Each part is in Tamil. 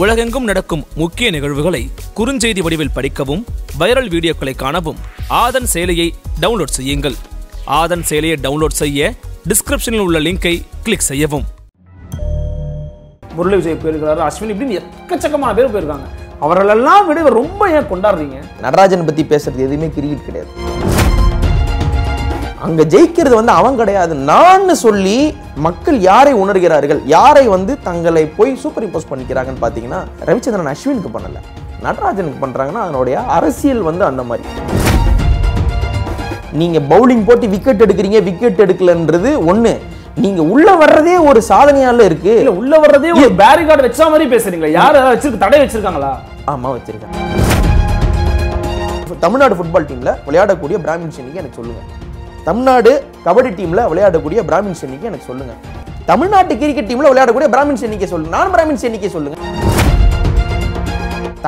உலகெங்கும் நடக்கும் முக்கிய நிகழ்வுகளை குறுஞ்செய்தி வடிவில் படிக்கவும் வைரல் வீடியோக்களை காணவும் ஆதன் செயலியை டவுன்லோட் செய்யுங்கள் ஆதன் செயலியை டவுன்லோட் செய்ய டிஸ்கிரிப்ஷனில் உள்ள லிங்கை கிளிக் செய்யவும் முரளி விஜய் போயிருக்கிறாரு அஸ்வின் இப்படின்னு எக்கச்சக்கமான பேர் போயிருக்காங்க அவர்களெல்லாம் விட ரொம்ப ஏன் கொண்டாடுறீங்க நடராஜன் பத்தி பேசுறது எதுவுமே கிரிக்கெட் கிடையாது அங்க ஜெயிக்கிறது வந்து அவன் கிடையாது நான் சொல்லி மக்கள் யாரை உணர்கிறார்கள் யாரை வந்து தங்களை போய் சூப்பர் இம்போஸ் பண்ணிக்கிறாங்கன்னு பார்த்தீங்கன்னா ரவிச்சந்திரன் அஸ்வினுக்கு பண்ணல நடராஜனுக்கு பண்றாங்கன்னா அதனுடைய அரசியல் வந்து அந்த மாதிரி நீங்க பவுலிங் போட்டு விக்கெட் எடுக்கிறீங்க விக்கெட் எடுக்கலன்றது ஒண்ணு நீங்க உள்ள வர்றதே ஒரு சாதனையால இருக்கு இல்ல உள்ள வர்றதே ஒரு பேரிகார்டு வச்ச மாதிரி பேசுறீங்க யார் ஏதாவது தடை வச்சிருக்காங்களா ஆமா வச்சிருக்காங்க தமிழ்நாடு ஃபுட்பால் டீம்ல விளையாடக்கூடிய பிராமின்ஸ் எனக்கு சொல்லுங்க தமிழ்நாடு கபடி டீமில் விளையாடக்கூடிய பிராமின்ஸ் எண்ணிக்கை எனக்கு சொல்லுங்க தமிழ்நாட்டு கிரிக்கெட் டீமில் விளையாடக்கூடிய பிராமின்ஸ் எண்ணிக்கை சொல்லுங்க நான் பிராமின்ஸ் எண்ணிக்கை சொல்லுங்க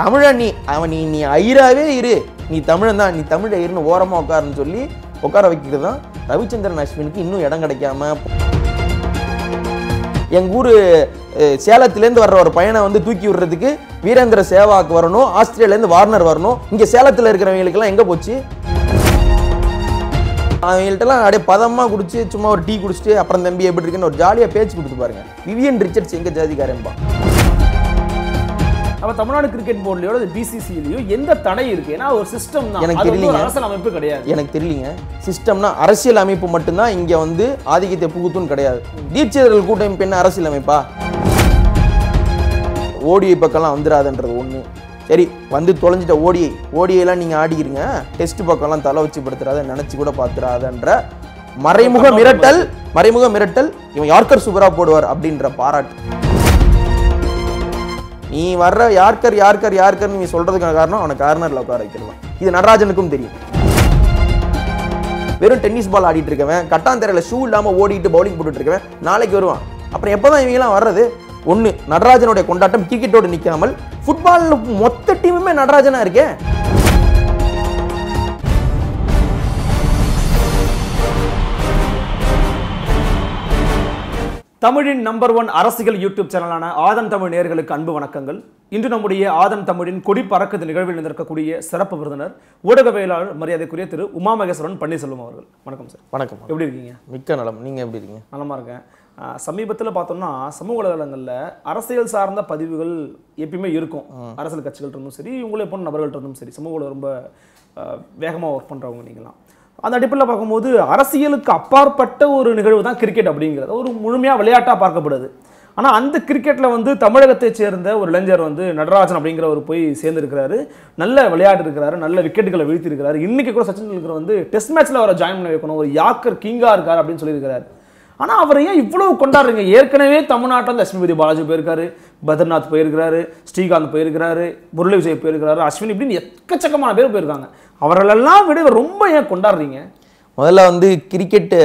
தமிழன் நீ அவன் நீ நீ ஐராவே இரு நீ தமிழன் தான் நீ தமிழ ஐயர்னு ஓரமாக உட்காருன்னு சொல்லி உட்கார வைக்கிறது தான் ரவிச்சந்திரன் அஸ்வினுக்கு இன்னும் இடம் கிடைக்காம எங்கள் ஊர் சேலத்துலேருந்து வர்ற ஒரு பையனை வந்து தூக்கி விடுறதுக்கு வீரேந்திர சேவாக்கு வரணும் ஆஸ்திரேலியாலேருந்து வார்னர் வரணும் இங்கே சேலத்தில் இருக்கிறவங்களுக்கெல்லாம் எங்கே போச்சு அவங்கள்ட்டலாம் அப்படியே பதமாக குடிச்சு சும்மா ஒரு டீ குடிச்சிட்டு அப்புறம் தம்பி எப்படி இருக்குன்னு ஒரு ஜாலியாக பேச்சு கொடுத்து பாருங்க விவியன் ரிச்சர்ட்ஸ் எங்கள் ஜாதிக்காரன்பா நம்ம தமிழ்நாடு கிரிக்கெட் அது பிசிசிலையும் எந்த தடை இருக்கு ஏன்னா ஒரு சிஸ்டம் தான் எனக்கு தெரியலங்க அரசியல் அமைப்பு கிடையாது எனக்கு தெரியலீங்க சிஸ்டம்னா அரசியல் அமைப்பு மட்டும்தான் இங்க வந்து ஆதிக்கத்தை புகுத்துன்னு கிடையாது தீட்சிதர்கள் கூட்டமைப்பு என்ன அரசியல் அமைப்பா ஓடிஐ பக்கம்லாம் வந்துடாதுன்றது ஒன்று சரி வந்து தொலைஞ்சிட்ட ஓடியை ஓடியெல்லாம் நீங்கள் ஆடிக்கிறீங்க டெஸ்ட் பக்கம்லாம் தலை வச்சு படுத்துறாத நினச்சி கூட பார்த்துறாதன்ற மறைமுக மிரட்டல் மறைமுக மிரட்டல் இவன் யார்கர் சூப்பரா போடுவார் அப்படின்ற பாராட்டு நீ வர்ற யார்கர் யார்கர் யார்கர் நீ சொல்றதுக்கான காரணம் அவனை கார்னரில் உட்கார வைக்கிறான் இது நடராஜனுக்கும் தெரியும் வெறும் டென்னிஸ் பால் ஆடிட்டு இருக்கவன் கட்டாந்தரையில் ஷூ இல்லாமல் ஓடிட்டு பவுலிங் போட்டுட்டு இருக்கவன் நாளைக்கு வருவான் அப்புறம் எப்போ தான் இவங்கெல்லாம் வர்றது ஒன்று நடராஜனுடைய கொண்டாட்டம் கிரிக்கெட்டோடு நிற்காமல் ஃபுட்பாலில் மொத்த டீமுமே நடராஜனாக இருக்கே தமிழின் நம்பர் ஒன் அரசியல் யூடியூப் சேனலான ஆதன் தமிழ் நேர்களுக்கு அன்பு வணக்கங்கள் இன்று நம்முடைய ஆதன் தமிழின் கொடி பறக்குது நிகழ்வில் இருந்திருக்கக்கூடிய சிறப்பு விருந்தினர் ஊடகவியலாளர் மரியாதைக்குரிய திரு உமா மகேஸ்வரன் பன்னீர்செல்வம் அவர்கள் வணக்கம் சார் வணக்கம் எப்படி இருக்கீங்க மிக்க நலம் நீங்கள் எப்படி இருக்கீங்க நலமாக இருக்கேன் சமீபத்தில் பார்த்தோம்னா சமூக வலைதளங்களில் அரசியல் சார்ந்த பதிவுகள் எப்பயுமே இருக்கும் அரசியல் கட்சிகள் இருந்தும் சரி இவங்களே போன நபர்கள் இருந்தும் சரி சமூக ரொம்ப வேகமாக ஒர்க் பண்ணுறவங்க நீங்களாம் அந்த அடிப்படையில் பார்க்கும்போது அரசியலுக்கு அப்பாற்பட்ட ஒரு நிகழ்வு தான் கிரிக்கெட் அப்படிங்கிறது ஒரு முழுமையாக விளையாட்டாக பார்க்கப்படுது ஆனால் அந்த கிரிக்கெட்டில் வந்து தமிழகத்தை சேர்ந்த ஒரு இளைஞர் வந்து நடராஜன் அப்படிங்கிறவர் போய் சேர்ந்துருக்கிறாரு நல்ல விளையாட்டு இருக்கிறாரு நல்ல விக்கெட்டுகளை வீழ்த்திருக்கிறாரு இன்றைக்கி கூட சச்சின் டெண்டுல்கர் வந்து டெஸ்ட் மேட்ச்சில் அவரை ஜாயின் பண்ண வைக்கணும் ஒரு யாக்கர் கிங்காக இருக்கார் அப்படின்னு சொல்லியிருக்கிறார் ஆனால் அவர் ஏன் இவ்வளோ கொண்டாடுறீங்க ஏற்கனவே தமிழ்நாட்டில் லட்சுமிபதி பாலாஜி போயிருக்காரு பத்ரிநாத் போயிருக்கிறாரு ஸ்ரீகாந்த் போயிருக்கிறாரு முரளி விஜய் போயிருக்கிறாரு அஸ்வின் இப்படின்னு எக்கச்சக்கமான பேர் போயிருக்காங்க அவர்களெல்லாம் விட ரொம்ப ஏன் கொண்டாடுறீங்க முதல்ல வந்து கிரிக்கெட்டு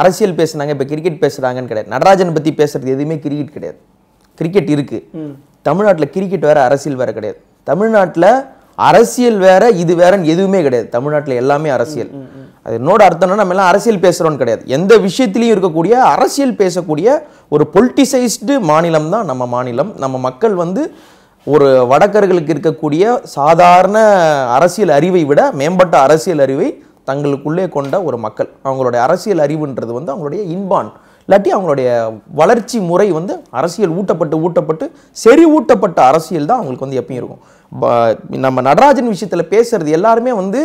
அரசியல் பேசுனாங்க இப்போ கிரிக்கெட் பேசுகிறாங்கன்னு கிடையாது நடராஜன் பற்றி பேசுறது எதுவுமே கிரிக்கெட் கிடையாது கிரிக்கெட் இருக்குது தமிழ்நாட்டில் கிரிக்கெட் வேறு அரசியல் வேறு கிடையாது தமிழ்நாட்டில் அரசியல் வேற இது வேறன்னு எதுவுமே கிடையாது தமிழ்நாட்டில் எல்லாமே அரசியல் அது என்னோட அர்த்தம்னா நம்ம எல்லாம் அரசியல் பேசுகிறோன்னு கிடையாது எந்த விஷயத்திலையும் இருக்கக்கூடிய அரசியல் பேசக்கூடிய ஒரு பொலிட்டிசைஸ்டு மாநிலம் தான் நம்ம மாநிலம் நம்ம மக்கள் வந்து ஒரு வடக்கர்களுக்கு இருக்கக்கூடிய சாதாரண அரசியல் அறிவை விட மேம்பட்ட அரசியல் அறிவை தங்களுக்குள்ளே கொண்ட ஒரு மக்கள் அவங்களுடைய அரசியல் அறிவுன்றது வந்து அவங்களுடைய இன்பான் இல்லாட்டி அவங்களுடைய வளர்ச்சி முறை வந்து அரசியல் ஊட்டப்பட்டு ஊட்டப்பட்டு செறி ஊட்டப்பட்ட அரசியல் தான் அவங்களுக்கு வந்து எப்பயும் இருக்கும் நம்ம நடராஜன் விஷயத்தில் பேசுகிறது எல்லாருமே வந்து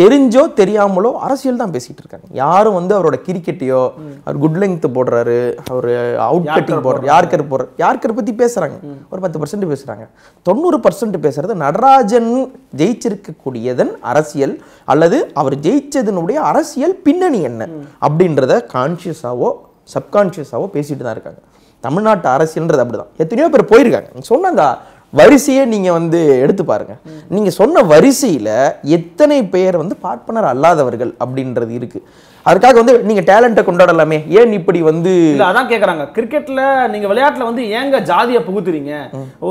தெரிஞ்சோ தெரியாமலோ அரசியல் தான் பேசிகிட்டு இருக்காங்க யாரும் வந்து அவரோட கிரிக்கெட்டையோ அவர் குட் லெங்க் போடுறாரு அவர் அவுட் கட்டிங் போடுறாரு யார்கர் போடுற யார்கர் பத்தி பேசுறாங்க ஒரு பத்து பர்சன்ட் பேசுறாங்க தொண்ணூறு பர்சன்ட் பேசுறது நடராஜன் ஜெயிச்சிருக்கக்கூடியதன் அரசியல் அல்லது அவர் ஜெயிச்சதனுடைய அரசியல் பின்னணி என்ன அப்படின்றத கான்சியஸாவோ சப்கான்சியஸாவோ பேசிட்டு தான் இருக்காங்க தமிழ்நாட்டு அரசியல்ன்றது அப்படிதான் எத்தனையோ பேர் போயிருக்காங்க சொன்னாங்க வரிசையை நீங்கள் வந்து எடுத்து பாருங்கள் நீங்கள் சொன்ன வரிசையில் எத்தனை பேர் வந்து பார்ட்னர் அல்லாதவர்கள் அப்படின்றது இருக்குது அதுக்காக வந்து நீங்க டேலண்ட்டை கொண்டாடலாமே ஏன் இப்படி வந்து அதான் கேக்குறாங்க கிரிக்கெட்ல நீங்க விளையாட்டுல வந்து ஏங்க ஜாதியை புகுத்துறீங்க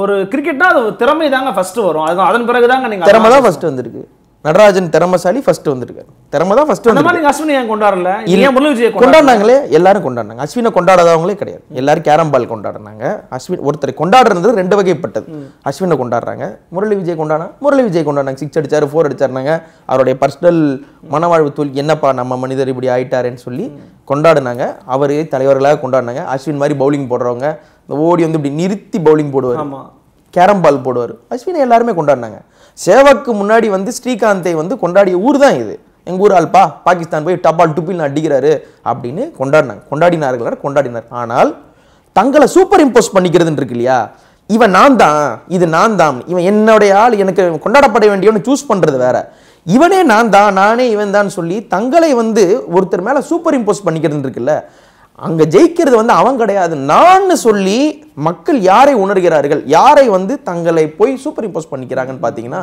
ஒரு கிரிக்கெட்னா அது திறமை தாங்க ஃபர்ஸ்ட் வரும் அதன் பிறகுதாங்க நீங்க திறமை தான் ஃபர்ஸ்ட் வந்திருக்கு நடராஜன் திறமசாலி ஃபர்ஸ்ட் வந்திருக்காரு திறமை தான் ஃபர்ஸ்ட் வந்து அஸ்வினை ஏன் கொண்டாடல இல்லையா முரளி விஜய் கொண்டாடினாங்களே எல்லாரும் கொண்டாடினாங்க அஸ்வினை கொண்டாடாதவங்களே கிடையாது எல்லாரும் கேரம் பால் கொண்டாடினாங்க அஸ்வின் ஒருத்தர் கொண்டாடுறது ரெண்டு வகைப்பட்டது அஸ்வினை கொண்டாடுறாங்க முரளி விஜய் கொண்டாடா முரளி விஜய் கொண்டாடினாங்க சிக்ஸ் அடிச்சாரு ஃபோர் அடிச்சாருனாங்க அவருடைய பர்சனல் மனவாழ்வு தூள் என்னப்பா நம்ம மனிதர் இப்படி ஆயிட்டாருன்னு சொல்லி கொண்டாடினாங்க அவரே தலைவர்களாக கொண்டாடினாங்க அஸ்வின் மாதிரி பவுலிங் போடுறவங்க ஓடி வந்து இப்படி நிறுத்தி பவுலிங் போடுவார் கேரம் பால் போடுவார் அஸ்வினை எல்லாருமே கொண்டாடினாங்க சேவக்கு முன்னாடி வந்து ஸ்ரீகாந்தை வந்து கொண்டாடிய ஊர் தான் இது எங்கள் ஊர் ஆள்பா பாகிஸ்தான் போய் டபால் டுப்பில் அடிக்கிறாரு அப்படின்னு கொண்டாடினாங்க கொண்டாடினார்கள் கொண்டாடினார் ஆனால் தங்களை சூப்பர் இம்போஸ் பண்ணிக்கிறதுன்னு இருக்கு இல்லையா இவன் நான் தான் இது நான் தான் இவன் என்னுடைய ஆள் எனக்கு கொண்டாடப்பட வேண்டியவனு சூஸ் பண்ணுறது வேற இவனே நான் தான் நானே இவன் தான் சொல்லி தங்களை வந்து ஒருத்தர் மேலே சூப்பர் இம்போஸ் பண்ணிக்கிறதுன்னு இருக்குல்ல அங்கே ஜெயிக்கிறது வந்து அவன் கிடையாது நான் சொல்லி மக்கள் யாரை உணர்கிறார்கள் யாரை வந்து தங்களை போய் சூப்பர் இம்போஸ் பண்ணிக்கிறாங்கன்னு பார்த்தீங்கன்னா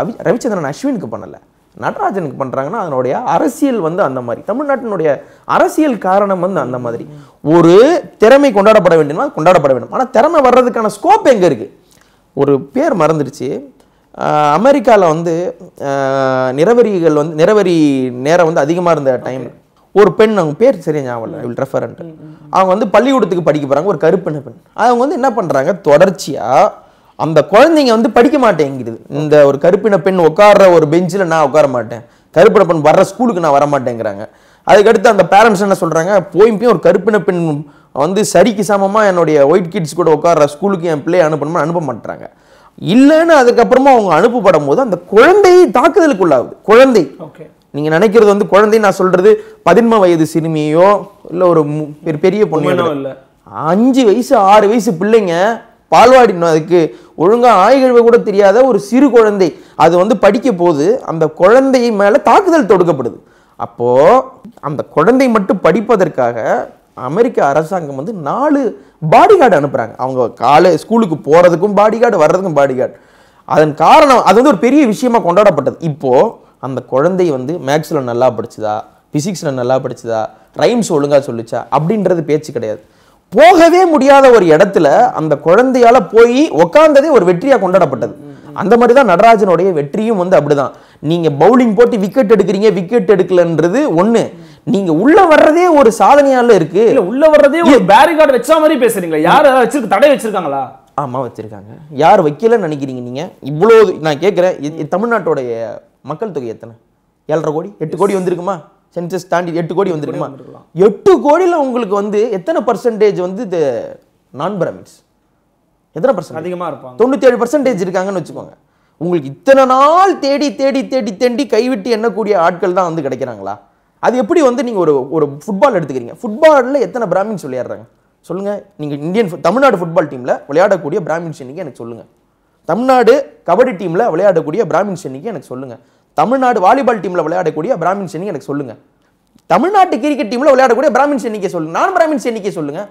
அவி ரவிச்சந்திரன் அஸ்வினுக்கு பண்ணலை நடராஜனுக்கு பண்ணுறாங்கன்னா அதனுடைய அரசியல் வந்து அந்த மாதிரி தமிழ்நாட்டினுடைய அரசியல் காரணம் வந்து அந்த மாதிரி ஒரு திறமை கொண்டாடப்பட வேண்டும்னா கொண்டாடப்பட வேண்டும் ஆனால் திறமை வர்றதுக்கான ஸ்கோப் எங்கே இருக்குது ஒரு பேர் மறந்துடுச்சு அமெரிக்காவில் வந்து நிறவரிகள் வந்து நிறவரி நேரம் வந்து அதிகமாக இருந்த டைம் ஒரு பெண் அவங்க பேர் சரியா ஞாபகம் இல்லை ரெஃபரண்ட் அவங்க வந்து பள்ளிக்கூடத்துக்கு படிக்க போகிறாங்க ஒரு கருப்பின பெண் அவங்க வந்து என்ன பண்ணுறாங்க தொடர்ச்சியாக அந்த குழந்தைங்க வந்து படிக்க மாட்டேங்குது இந்த ஒரு கருப்பின பெண் உட்கார்ற ஒரு பெஞ்சில் நான் உட்கார மாட்டேன் கருப்பின பெண் வர்ற ஸ்கூலுக்கு நான் வரமாட்டேங்கிறாங்க அதுக்கடுத்து அந்த பேரண்ட்ஸ் என்ன சொல்கிறாங்க போயும் ஒரு கருப்பின பெண் வந்து சரிக்கு சமமாக என்னுடைய ஒயிட் கிட்ஸ் கூட உட்கார்ற ஸ்கூலுக்கு என் பிள்ளையை அனுப்பணும்னு அனுப்ப மாட்டாங்க இல்லைன்னு அதுக்கப்புறமா அவங்க அனுப்பப்படும் போது அந்த குழந்தை தாக்குதலுக்குள்ளாகுது குழந்தை நீங்கள் நினைக்கிறது வந்து குழந்தை நான் சொல்கிறது பதின்ம வயது சிறுமியோ இல்லை ஒரு பெரிய பொண்ணு அஞ்சு வயசு ஆறு வயசு பிள்ளைங்க பால்வாடினோம் அதுக்கு ஒழுங்காக ஆய்கழ்வை கூட தெரியாத ஒரு சிறு குழந்தை அது வந்து படிக்க போது அந்த குழந்தை மேலே தாக்குதல் தொடுக்கப்படுது அப்போது அந்த குழந்தை மட்டும் படிப்பதற்காக அமெரிக்க அரசாங்கம் வந்து நாலு பாடிகார்டு அனுப்புகிறாங்க அவங்க காலை ஸ்கூலுக்கு போகிறதுக்கும் பாடிகார்டு வர்றதுக்கும் பாடிகார்டு அதன் காரணம் அது வந்து ஒரு பெரிய விஷயமா கொண்டாடப்பட்டது இப்போது அந்த குழந்தை வந்து மேக்ஸில் நல்லா படிச்சுதா ஃபிசிக்ஸில் நல்லா படிச்சுதா ரைம்ஸ் ஒழுங்காக சொல்லிச்சா அப்படின்றது பேச்சு கிடையாது போகவே முடியாத ஒரு இடத்துல அந்த குழந்தையால் போய் உக்காந்ததே ஒரு வெற்றியாக கொண்டாடப்பட்டது அந்த மாதிரி தான் நடராஜனுடைய வெற்றியும் வந்து அப்படிதான் நீங்க பவுலிங் போட்டு விக்கெட் எடுக்கிறீங்க விக்கெட் எடுக்கலன்றது ஒண்ணு நீங்க உள்ள வர்றதே ஒரு சாதனையால இருக்கு இல்ல உள்ள வர்றதே ஒரு பேரிகார்டு வச்ச மாதிரி பேசுறீங்களா யார் ஏதாவது வச்சிருக்க தடை வச்சிருக்காங்களா ஆமா வச்சிருக்காங்க யார் வைக்கலன்னு நினைக்கிறீங்க நீங்க இவ்வளோ நான் கேட்குறேன் தமிழ்நாட்டோடைய மக்கள் தொகை எத்தனை ஏழரை கோடி எட்டு கோடி வந்திருக்குமா சென்சஸ் தாண்டி எட்டு கோடி வந்திருக்குமா எட்டு கோடியில் உங்களுக்கு வந்து எத்தனை பர்சன்டேஜ் வந்து இது நான் பிராமின்ஸ் எத்தனை பர்சன்ட் அதிகமாக இருப்பாங்க தொண்ணூற்றி பர்சன்டேஜ் இருக்காங்கன்னு வச்சுக்கோங்க உங்களுக்கு இத்தனை நாள் தேடி தேடி தேடி தேடி கைவிட்டு எண்ணக்கூடிய ஆட்கள் தான் வந்து கிடைக்கிறாங்களா அது எப்படி வந்து நீங்கள் ஒரு ஒரு ஃபுட்பால் எடுத்துக்கிறீங்க ஃபுட்பாலில் எத்தனை பிராமின்ஸ் விளையாடுறாங்க சொல்லுங்கள் நீங்கள் இந்தியன் தமிழ்நாடு ஃபுட்பால் டீமில் விளையாடக்கூடிய பிராமின்ஸ் இன்றைக்கி எனக்கு சொல்லுங்கள் தமிழ்நாடு கபடி டீமில் விளையாடக்கூடிய பிராமின்ஸ் எண்ணிக்கை எனக்கு சொல்லுங்கள் தமிழ்நாடு வாலிபால் டீமில் விளையாடக்கூடிய பிராமின்ஸ் எண்ணிக்கை எனக்கு சொல்லுங்கள் தமிழ்நாட்டு கிரிக்கெட் டீமில் விளையாடக்கூடிய பிராமின்ஸ் எண்ணிக்கை சொல்லுங்கள் நான் பிராமின்ஸ் எண்ணிக்கை சொல்லுங்கள்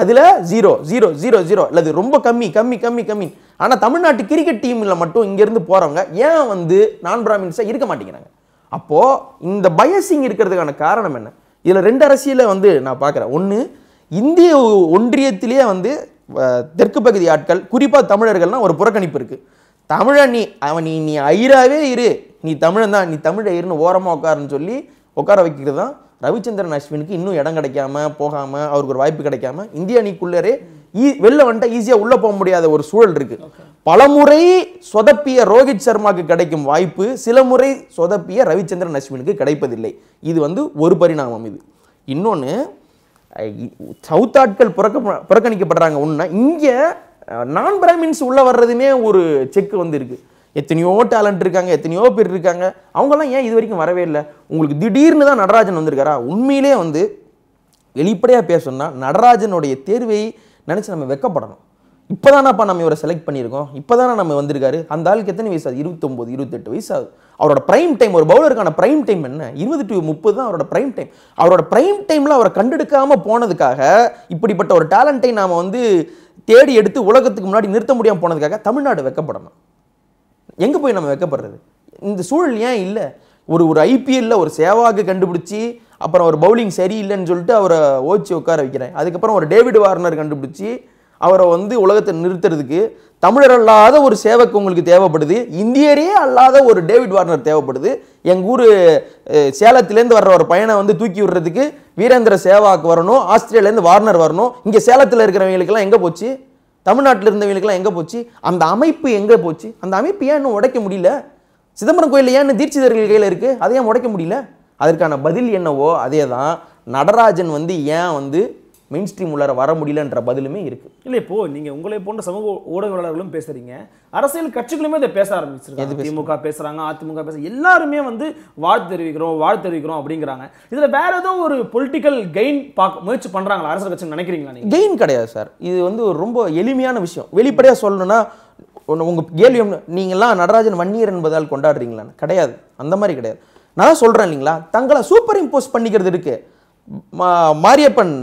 அதில் ஜீரோ ஜீரோ ஜீரோ ஜீரோ இல்லது ரொம்ப கம்மி கம்மி கம்மி கம்மி ஆனால் தமிழ்நாட்டு கிரிக்கெட் டீமில் மட்டும் இங்கேருந்து போகிறவங்க ஏன் வந்து நான் பிராமின்ஸாக இருக்க மாட்டேங்கிறாங்க அப்போது இந்த பயசிங் இருக்கிறதுக்கான காரணம் என்ன இதில் ரெண்டு அரசியலை வந்து நான் பார்க்குறேன் ஒன்று இந்திய ஒன்றியத்திலேயே வந்து தெற்கு பகுதி ஆட்கள் குறிப்பாக தமிழர்கள்னால் ஒரு புறக்கணிப்பு இருக்குது தமிழன் நீ அவன் நீ நீ ஐராவே இரு நீ தமிழன் தான் நீ தமிழை இருன்னு ஓரமாக உட்காருன்னு சொல்லி உட்கார வைக்கிறது தான் ரவிச்சந்திரன் அஸ்வினுக்கு இன்னும் இடம் கிடைக்காம போகாமல் அவருக்கு ஒரு வாய்ப்பு கிடைக்காம இந்திய அணிக்குள்ளரே ஈ வெளில வந்துட்டால் ஈஸியாக உள்ளே போக முடியாத ஒரு சூழல் இருக்குது பலமுறை சொதப்பிய ரோஹித் சர்மாவுக்கு கிடைக்கும் வாய்ப்பு சில முறை சொதப்பிய ரவிச்சந்திரன் அஸ்வினுக்கு கிடைப்பதில்லை இது வந்து ஒரு பரிணாமம் இது இன்னொன்று சவுத் ஆட்கள் புறக்க புறக்கணிக்கப்படுறாங்க ஒன்றுனா இங்கே நான் பிராமின்ஸ் உள்ளே வர்றதுமே ஒரு செக் வந்து இருக்குது எத்தனையோ டேலண்ட் இருக்காங்க எத்தனையோ பேர் இருக்காங்க அவங்கெல்லாம் ஏன் இது வரைக்கும் வரவே இல்லை உங்களுக்கு திடீர்னு தான் நடராஜன் வந்திருக்காரா உண்மையிலே வந்து வெளிப்படையாக பேசணும்னா நடராஜனுடைய தேர்வை நினச்சி நம்ம வெக்கப்படணும் இப்போ நம்ம இவரை செலக்ட் பண்ணியிருக்கோம் இப்போ தானே நம்ம வந்திருக்காரு அந்த ஆளுக்கு எத்தனை வயசாகுது இருபத்தொம்போது இருபத்தெட்டு வயசாகுது அவரோட பிரைம் டைம் ஒரு பவுலருக்கான பிரைம் டைம் என்ன இருபது டு முப்பது தான் அவரோட பிரைம் டைம் அவரோட பிரைம் டைமில் அவரை கண்டெடுக்காமல் போனதுக்காக இப்படிப்பட்ட ஒரு டேலண்ட்டை நாம் வந்து தேடி எடுத்து உலகத்துக்கு முன்னாடி நிறுத்த முடியாமல் போனதுக்காக தமிழ்நாடு வைக்கப்படணும் எங்கே போய் நம்ம வைக்கப்படுறது இந்த சூழல் ஏன் இல்லை ஒரு ஒரு ஐபிஎல்ல ஒரு சேவாக்கு கண்டுபிடிச்சி அப்புறம் ஒரு பவுலிங் சரியில்லைன்னு சொல்லிட்டு அவரை ஓச்சி உட்கார வைக்கிறேன் அதுக்கப்புறம் ஒரு டேவிட் வார்னர் கண்டுபிடிச்சி அவரை வந்து உலகத்தை நிறுத்துறதுக்கு தமிழர் அல்லாத ஒரு சேவக்கு உங்களுக்கு தேவைப்படுது இந்தியரே அல்லாத ஒரு டேவிட் வார்னர் தேவைப்படுது எங்கள் ஊர் சேலத்துலேருந்து வர்ற ஒரு பையனை வந்து தூக்கி விடுறதுக்கு வீரேந்திர சேவாக்கு வரணும் ஆஸ்திரேலியாலேருந்து வார்னர் வரணும் இங்கே சேலத்தில் இருக்கிறவங்களுக்கெல்லாம் எங்கே போச்சு தமிழ்நாட்டில் இருந்தவங்களுக்கெல்லாம் எங்கே போச்சு அந்த அமைப்பு எங்கே போச்சு அந்த அமைப்பு ஏன் இன்னும் உடைக்க முடியல சிதம்பரம் கோயில் ஏன் தீட்சிதர்கள் கையில் இருக்குது அதை ஏன் உடைக்க முடியல அதற்கான பதில் என்னவோ அதே தான் நடராஜன் வந்து ஏன் வந்து மெயின் ஸ்ட்ரீம் உள்ளார வர முடியலன்ற பதிலுமே இருக்குது இல்லை இப்போது நீங்கள் உங்களை போன்ற சமூக ஊடகவாளர்களும் பேசுகிறீங்க அரசியல் கட்சிகளுமே இதை பேச ஆரம்பிச்சிருக்காங்க திமுக பேசுகிறாங்க அதிமுக பேச எல்லாருமே வந்து வாழ்த்து தெரிவிக்கிறோம் வாழ்த்து தெரிவிக்கிறோம் அப்படிங்கிறாங்க இதில் வேற ஏதோ ஒரு பொலிட்டிக்கல் கெயின் பார்க்க முயற்சி பண்ணுறாங்களா அரசியல் கட்சி நினைக்கிறீங்களா நீங்க கெயின் கிடையாது சார் இது வந்து ரொம்ப எளிமையான விஷயம் வெளிப்படையாக சொல்லணும்னா ஒன்று உங்கள் கேள்வி நீங்களாம் நடராஜன் வன்னியர் என்பதால் கொண்டாடுறீங்களான்னு கிடையாது அந்த மாதிரி கிடையாது நான் சொல்கிறேன் இல்லைங்களா தங்களை சூப்பர் இம்போஸ் பண்ணிக்கிறது இருக்குது மாரியப்பன்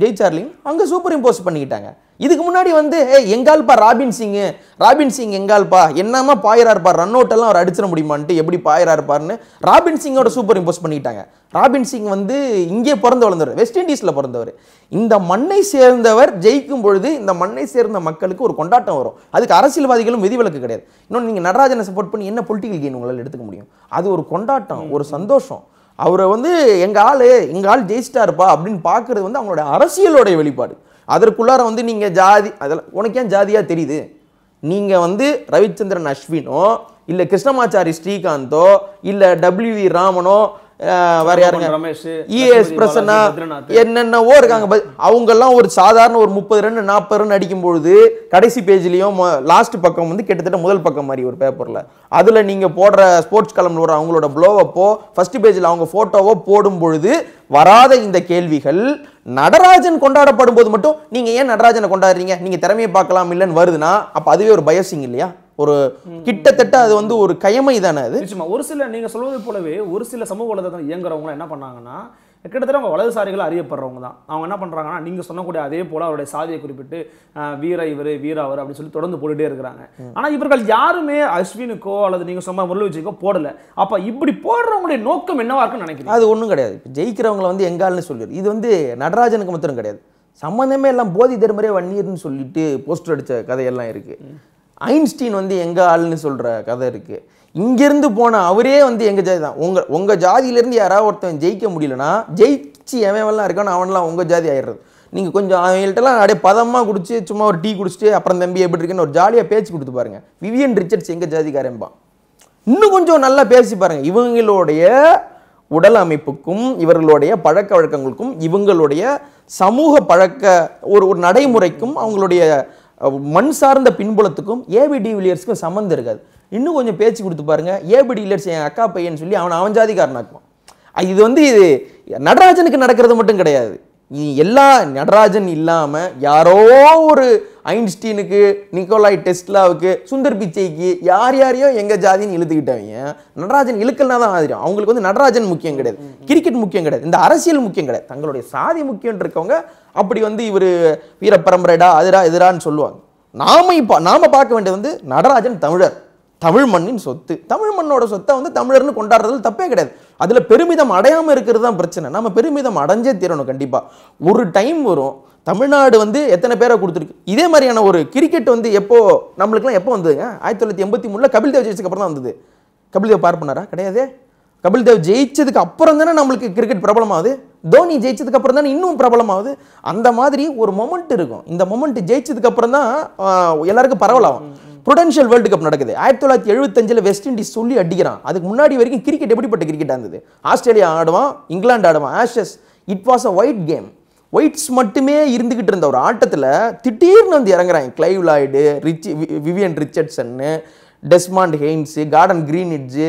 ஜெயிச்சார்லையும் அங்கே சூப்பர் இம்போஸ் பண்ணிக்கிட்டாங்க இதுக்கு முன்னாடி வந்து எங்கால்ப்பா ராபின் சிங்கு ராபின் சிங் எங்கால்ப்பா என்னமா பாயிரா இருப்பார் ரன் அவுட்டெல்லாம் அவர் அடிச்சிட முடியுமான்ட்டு எப்படி பாயிரா இருப்பார்னு ராபின் சிங்கோட சூப்பர் இம்போஸ் பண்ணிக்கிட்டாங்க ராபின் சிங் வந்து இங்கே பிறந்து வளர்ந்தவர் வெஸ்ட் இண்டீஸில் பிறந்தவர் இந்த மண்ணை சேர்ந்தவர் ஜெயிக்கும் பொழுது இந்த மண்ணை சேர்ந்த மக்களுக்கு ஒரு கொண்டாட்டம் வரும் அதுக்கு அரசியல்வாதிகளும் விதிவிலக்கு கிடையாது இன்னொன்று நீங்கள் நடராஜனை சப்போர்ட் பண்ணி என்ன பொலிட்டிக்கல் கெயின் உங்களால் எடுத்துக்க முடியும் அது ஒரு கொண்டாட்டம் ஒரு சந்தோஷம் அவரை வந்து எங்கள் ஆள் எங்கள் ஆள் ஜெயிச்சிட்டாருப்பா அப்படின்னு பார்க்குறது வந்து அவங்களோட அரசியலோடைய வெளிப்பாடு அதற்குள்ளார வந்து நீங்கள் ஜாதி அதெல்லாம் உனக்கு ஏன் ஜாதியாக தெரியுது நீங்கள் வந்து ரவிச்சந்திரன் அஸ்வினோ இல்லை கிருஷ்ணமாச்சாரி ஸ்ரீகாந்தோ இல்லை டபிள்யூ ராமனோ வேற யாருங்க இஎஸ் e பிரசன்னா என்னென்னவோ இருக்காங்க அவங்கெல்லாம் ஒரு சாதாரண ஒரு முப்பது ரெண்டு நாற்பது ரன் அடிக்கும் பொழுது கடைசி பேஜ்லயும் லாஸ்ட் பக்கம் வந்து கிட்டத்தட்ட முதல் பக்கம் மாதிரி ஒரு பேப்பர்ல அதுல நீங்க போடுற ஸ்போர்ட்ஸ் கலம்ல வர அவங்களோட ப்ளோவப்போ ஃபர்ஸ்ட் பேஜ்ல அவங்க ஃபோட்டோவோ போடும் பொழுது வராத இந்த கேள்விகள் நடராஜன் கொண்டாடப்படும் போது மட்டும் நீங்க ஏன் நடராஜனை கொண்டாடுறீங்க நீங்க திறமையை பார்க்கலாம் இல்லைன்னு வருதுன்னா அப்போ அதுவே ஒரு பயசிங் இல்லையா ஒரு கிட்டத்தட்ட அது வந்து ஒரு கயமை தானே அது நிச்சயமா ஒரு சில நீங்க சொல்வது போலவே ஒரு சில சமூக வலைதளத்தில் இயங்குறவங்க என்ன பண்ணாங்கன்னா கிட்டத்தட்ட அவங்க வலதுசாரிகள் அறியப்படுறவங்க தான் அவங்க என்ன பண்ணுறாங்கன்னா நீங்கள் சொன்னக்கூடிய அதே போல் அவருடைய சாதியை குறிப்பிட்டு வீர இவர் வீர அவர் அப்படின்னு சொல்லி தொடர்ந்து போட்டுகிட்டே இருக்கிறாங்க ஆனால் இவர்கள் யாருமே அஸ்வினுக்கோ அல்லது நீங்கள் சொன்ன முரளி விஜய்க்கோ போடலை அப்போ இப்படி போடுறவங்களுடைய நோக்கம் என்னவா இருக்குன்னு நினைக்கிறேன் அது ஒன்றும் கிடையாது ஜெயிக்கிறவங்களை வந்து எங்கால்னு சொல்லிடு இது வந்து நடராஜனுக்கு மட்டும் கிடையாது சம்மந்தமே எல்லாம் போதி தருமரே வன்னியர்னு சொல்லிட்டு போஸ்டர் அடித்த கதையெல்லாம் இருக்குது ஐன்ஸ்டீன் வந்து எங்கள் ஆள்னு சொல்கிற கதை இருக்குது இங்கேருந்து போன அவரே வந்து எங்கள் ஜாதி தான் உங்கள் உங்கள் ஜாதியிலேருந்து யாராவது ஒருத்தன் ஜெயிக்க முடியலனா ஜெயிச்சு எவன்லாம் இருக்கான்னு அவன்லாம் உங்கள் ஜாதி ஆயிடுறது நீங்கள் கொஞ்சம் அவங்கள்ட்டலாம் அப்படியே பதமாக குடிச்சு சும்மா ஒரு டீ குடிச்சிட்டு அப்புறம் தம்பி எப்படி இருக்குன்னு ஒரு ஜாலியாக பேச்சு கொடுத்து பாருங்க விவியன் ரிச்சர்ட்ஸ் எங்கள் ஜாதிக்காரம்பான் இன்னும் கொஞ்சம் நல்லா பேசி பாருங்கள் இவங்களுடைய உடல் அமைப்புக்கும் இவர்களுடைய பழக்க வழக்கங்களுக்கும் இவங்களுடைய சமூக பழக்க ஒரு ஒரு நடைமுறைக்கும் அவங்களுடைய மண் சார்ந்த பின்புலத்துக்கும் ஏபி வில்லியர்ஸுக்கும் சம்மந்தம் இருக்காது இன்னும் கொஞ்சம் பேச்சு கொடுத்து பாருங்க ஏபி டிவிலியர்ஸ் என் அக்கா பையன் சொல்லி அவனை அவன் ஜாதிக்காரனாக்குவான் இது வந்து இது நடராஜனுக்கு நடக்கிறது மட்டும் கிடையாது எல்லா நடராஜன் இல்லாமல் யாரோ ஒரு ஐன்ஸ்டீனுக்கு நிக்கோலாய் டெஸ்ட்லாவுக்கு சுந்தர் பிச்சைக்கு யார் யாரையோ எங்கள் ஜாதின்னு இழுத்துக்கிட்டவங்க நடராஜன் இழுக்கல்னா தான் ஆதரியும் அவங்களுக்கு வந்து நடராஜன் முக்கியம் கிடையாது கிரிக்கெட் முக்கியம் கிடையாது இந்த அரசியல் முக்கியம் கிடையாது தங்களுடைய சாதி முக்கியம் இருக்கவங்க அப்படி வந்து இவர் வீர பரம்பரைடா அதிரா எதிரான்னு சொல்லுவாங்க நாம இப்போ நாம பார்க்க வேண்டியது வந்து நடராஜன் தமிழர் தமிழ் மண்ணின் சொத்து தமிழ் மண்ணோட சொத்தை வந்து தமிழர்னு கொண்டாடுறதுல தப்பே கிடையாது அதில் பெருமிதம் அடையாமல் இருக்கிறது தான் பிரச்சனை நம்ம பெருமிதம் அடைஞ்சே தீரணும் கண்டிப்பாக ஒரு டைம் வரும் தமிழ்நாடு வந்து எத்தனை பேரை கொடுத்துருக்கு இதே மாதிரியான ஒரு கிரிக்கெட் வந்து எப்போ நம்மளுக்குலாம் எப்போ வந்ததுங்க ஆயிரத்தி தொள்ளாயிரத்தி எண்பத்தி மூணில் கபில் தேவ் ஜெயிச்சதுக்கு அப்புறம் தான் வந்தது கபில் தேவ் பார் பண்ணாரா கிடையாது கபில் தேவ் ஜெயிச்சதுக்கு அப்புறம் தானே நம்மளுக்கு கிரிக்கெட் பிரபலமாகுது தோனி ஜெயிச்சதுக்கு அப்புறம் தானே இன்னும் பிரபலமாகுது அந்த மாதிரி ஒரு மொமெண்ட் இருக்கும் இந்த மொமெண்ட் ஜெயிச்சதுக்கு அப்புறம் தான் எல்லாருக்கும் பரவலாகும் புரொடென்ஷியல் வேர்ல்டு கப் நடக்குது ஆயிரத்தி தொள்ளாயிரத்தி எழுபத்தஞ்சில் வெஸ்ட் இண்டீஸ் சொல்லி அடிக்கிறான் அதுக்கு முன்னாடி வரைக்கும் கிரிக்கெட் எப்படிப்பட்ட கிரிக்கெட்டாக இருந்தது ஆஸ்திரேலியா ஆடுவான் இங்கிலாந்து ஆடுவான் Ashes it was a white game whites மட்டுமே இருந்துக்கிட்டு இருந்த ஒரு ஆட்டத்தில் திடீர்னு வந்து இறங்குறாங்க கிளைவ் லாய்டு ரிச் விவியன் ரிச்சர்ட்சன்னு டெஸ்மாண்ட் ஹெயின்ஸு கார்டன் க்ரீனிட்ஜு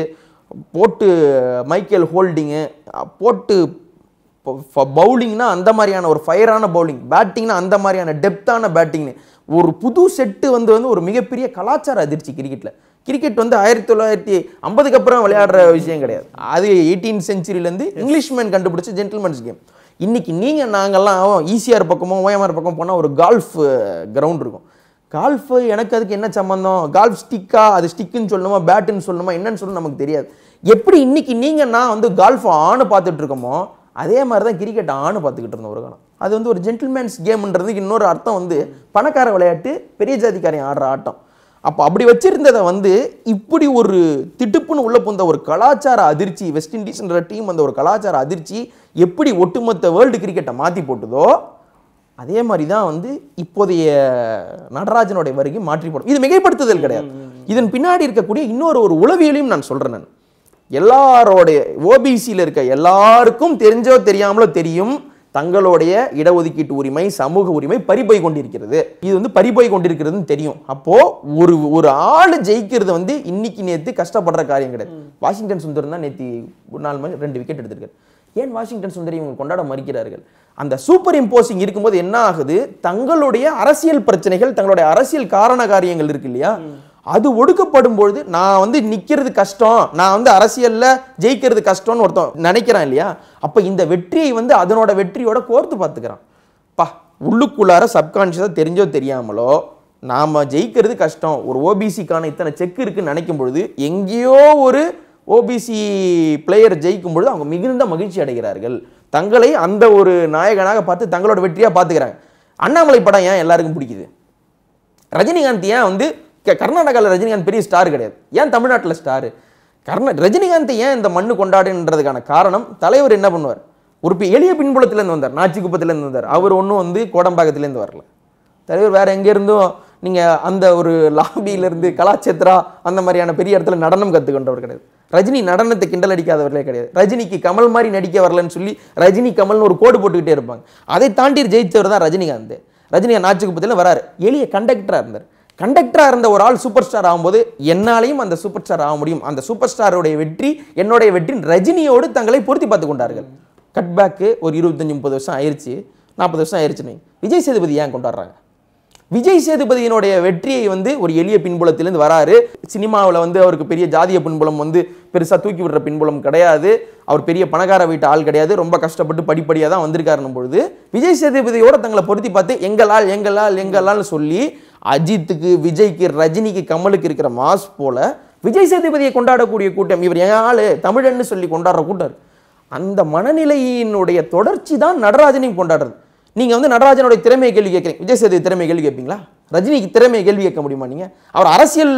போட்டு மைக்கேல் ஹோல்டிங்கு போட்டு பவுலிங்னா அந்த மாதிரியான ஒரு ஃபயரான பவுலிங் பேட்டிங்னா அந்த மாதிரியான டெப்த்தான பேட்டிங்னு ஒரு புது செட்டு வந்து வந்து ஒரு மிகப்பெரிய கலாச்சார அதிர்ச்சி கிரிக்கெட்டில் கிரிக்கெட் வந்து ஆயிரத்தி தொள்ளாயிரத்தி ஐம்பதுக்கு அப்புறம் விளையாடுற விஷயம் கிடையாது அது எயிட்டீன் செஞ்சுரியிலேருந்து மேன் கண்டுபிடிச்ச ஜென்டில்மேன்ஸ் கேம் இன்றைக்கி நீங்கள் நாங்கள்லாம் ஈசிஆர் e பக்கமோ ஓஎம்ஆர் பக்கம் போனால் ஒரு கால்ஃப் கிரவுண்ட் இருக்கும் கால்ஃபு எனக்கு அதுக்கு என்ன சம்மந்தம் கால்ஃப் ஸ்டிக்கா அது ஸ்டிக்குன்னு சொல்லணுமா பேட்டுன்னு சொல்லணுமா என்னன்னு சொல்லணும் நமக்கு தெரியாது எப்படி இன்றைக்கி நீங்கள் நான் வந்து கால்ஃப் ஆணு பார்த்துட்ருக்கோமோ அதே மாதிரி தான் கிரிக்கெட் ஆணு பார்த்துக்கிட்டு இருந்தோம் ஒரு காலம் அது வந்து ஒரு ஜென்டில்மேன்ஸ் கேம்ன்றதுக்கு இன்னொரு அர்த்தம் வந்து பணக்கார விளையாட்டு பெரிய ஜாதிக்காரன் ஆடுற ஆட்டம் அப்போ அப்படி வச்சுருந்ததை வந்து இப்படி ஒரு திட்டுப்புன்னு உள்ளே போந்த ஒரு கலாச்சார அதிர்ச்சி வெஸ்ட் இண்டீஸ்ன்ற டீம் அந்த ஒரு கலாச்சார அதிர்ச்சி எப்படி ஒட்டுமொத்த வேர்ல்டு கிரிக்கெட்டை மாற்றி போட்டுதோ அதே மாதிரி தான் வந்து இப்போதைய நடராஜனுடைய வருகை மாற்றி போடும் இது மிகைப்படுத்துதல் கிடையாது இதன் பின்னாடி இருக்கக்கூடிய இன்னொரு ஒரு உளவியலையும் நான் சொல்கிறேன் நான் எல்லாரோடைய ஓபிசியில் இருக்க எல்லாருக்கும் தெரிஞ்சோ தெரியாமலோ தெரியும் தங்களுடைய இடஒதுக்கீட்டு உரிமை சமூக உரிமை பறிபோய் கொண்டிருக்கிறது இது வந்து பறிபோய் கொண்டிருக்கிறதுன்னு தெரியும் அப்போ ஒரு ஒரு ஆள் ஜெயிக்கிறது வந்து இன்னைக்கு நேற்று கஷ்டப்படுற காரியம் கிடையாது வாஷிங்டன் சுந்தரம் தான் நேற்று ஒரு நாள் மணி ரெண்டு விக்கெட் எடுத்திருக்காரு ஏன் வாஷிங்டன் சுந்தரி இவங்க கொண்டாட மறுக்கிறார்கள் அந்த சூப்பர் இம்போசிங் இருக்கும்போது என்ன ஆகுது தங்களுடைய அரசியல் பிரச்சனைகள் தங்களுடைய அரசியல் காரண காரியங்கள் இருக்கு இல்லையா அது ஒடுக்கப்படும் பொழுது நான் வந்து நிற்கிறது கஷ்டம் நான் வந்து அரசியலில் ஜெயிக்கிறது கஷ்டம்னு ஒருத்தன் நினைக்கிறான் இல்லையா அப்போ இந்த வெற்றியை வந்து அதனோட வெற்றியோட கோர்த்து பார்த்துக்கிறான் பா உள்ளுக்குள்ளார சப்கான்ஷியஸாக தெரிஞ்சோ தெரியாமலோ நாம் ஜெயிக்கிறது கஷ்டம் ஒரு ஓபிசிக்கான இத்தனை செக் இருக்குன்னு நினைக்கும் பொழுது எங்கேயோ ஒரு ஓபிசி பிளேயர் ஜெயிக்கும் பொழுது அவங்க மிகுந்த மகிழ்ச்சி அடைகிறார்கள் தங்களை அந்த ஒரு நாயகனாக பார்த்து தங்களோட வெற்றியாக பார்த்துக்கிறாங்க அண்ணாமலை படம் ஏன் எல்லாருக்கும் பிடிக்குது ரஜினிகாந்த் ஏன் வந்து கர்நாடகாவில் ரஜினிகாந்த் பெரிய ஸ்டார் கிடையாது ஏன் தமிழ்நாட்டில் ஸ்டார் கர்ண ரஜினிகாந்த் ஏன் இந்த மண்ணு கொண்டாடுன்றதுக்கான காரணம் தலைவர் என்ன பண்ணுவார் ஒரு எளிய பின்புலத்திலேருந்து வந்தார் நாச்சிக்குப்பத்துலேருந்து வந்தார் அவர் ஒன்றும் வந்து கோடம்பாக்கத்துலேருந்து வரல தலைவர் வேறு எங்கேருந்தும் நீங்கள் அந்த ஒரு லாபியிலேருந்து கலாச்சேத்ரா அந்த மாதிரியான பெரிய இடத்துல நடனம் கற்றுக்கொண்டவர் கிடையாது ரஜினி நடனத்தை கிண்டல் அடிக்காதவர்களே கிடையாது ரஜினிக்கு கமல் மாதிரி நடிக்க வரலன்னு சொல்லி ரஜினி கமல்னு ஒரு கோடு போட்டுக்கிட்டே இருப்பாங்க அதை தாண்டி ஜெயித்தவர் தான் ரஜினிகாந்த் ரஜினிகாந்த் நாச்சிக்குப்பத்தில் வராரு எளிய கண்டக்டராக இருந்தார் கண்டக்டராக இருந்த ஒரு ஆள் சூப்பர் ஸ்டார் ஆகும்போது என்னாலையும் அந்த சூப்பர் ஸ்டார் ஆக முடியும் அந்த சூப்பர் ஸ்டாரோடைய வெற்றி என்னுடைய வெற்றி ரஜினியோடு தங்களை பொருத்தி பார்த்து கொண்டார்கள் கட்பேக்கு ஒரு இருபத்தஞ்சி முப்பது வருஷம் ஆயிடுச்சு நாற்பது வருஷம் ஆயிடுச்சுன்னு விஜய் சேதுபதி ஏன் கொண்டாடுறாங்க விஜய் சேதுபதியினுடைய வெற்றியை வந்து ஒரு எளிய பின்புலத்திலேருந்து வராரு சினிமாவில் வந்து அவருக்கு பெரிய ஜாதிய பின்புலம் வந்து பெருசாக தூக்கி விடுற பின்புலம் கிடையாது அவர் பெரிய பணக்கார வீட்டு ஆள் கிடையாது ரொம்ப கஷ்டப்பட்டு படிப்படியாக தான் வந்திருக்காருன்னும் பொழுது விஜய் சேதுபதியோட தங்களை பொருத்தி பார்த்து எங்களால் எங்களால் எங்களால்னு சொல்லி அஜித்துக்கு விஜய்க்கு ரஜினிக்கு கமலுக்கு இருக்கிற மாஸ் போல் விஜய் சேதுபதியை கொண்டாடக்கூடிய கூட்டம் இவர் என் ஆள் தமிழன்னு சொல்லி கொண்டாடுற கூட்டம் அந்த மனநிலையினுடைய தொடர்ச்சி தான் நடராஜனையும் கொண்டாடுறது நீங்கள் வந்து நடராஜனுடைய திறமையை கேள்வி கேட்குறீங்க விஜய் சேதுபதி திறமை கேள்வி கேட்பீங்களா ரஜினிக்கு திறமையை கேள்வி கேட்க முடியுமா நீங்கள் அவர் அரசியல்